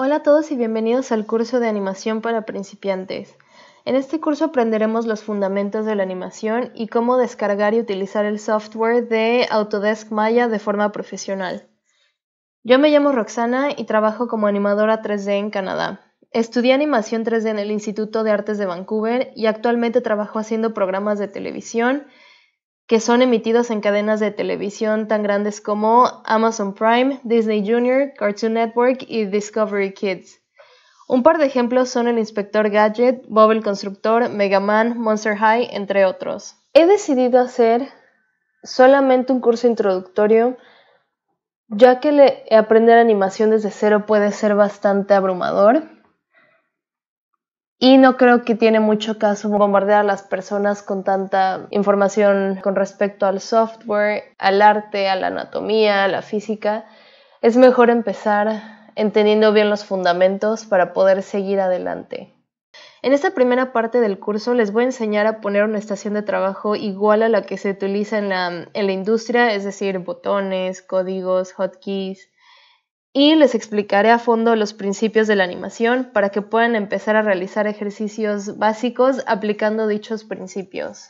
Hola a todos y bienvenidos al curso de animación para principiantes. En este curso aprenderemos los fundamentos de la animación y cómo descargar y utilizar el software de Autodesk Maya de forma profesional. Yo me llamo Roxana y trabajo como animadora 3D en Canadá. Estudié animación 3D en el Instituto de Artes de Vancouver y actualmente trabajo haciendo programas de televisión, que son emitidos en cadenas de televisión tan grandes como Amazon Prime, Disney Junior, Cartoon Network y Discovery Kids. Un par de ejemplos son El Inspector Gadget, Bob el Constructor, Mega Man, Monster High, entre otros. He decidido hacer solamente un curso introductorio, ya que aprender animación desde cero puede ser bastante abrumador y no creo que tiene mucho caso bombardear a las personas con tanta información con respecto al software, al arte, a la anatomía, a la física. Es mejor empezar entendiendo bien los fundamentos para poder seguir adelante. En esta primera parte del curso les voy a enseñar a poner una estación de trabajo igual a la que se utiliza en la, en la industria, es decir, botones, códigos, hotkeys, y les explicaré a fondo los principios de la animación para que puedan empezar a realizar ejercicios básicos aplicando dichos principios.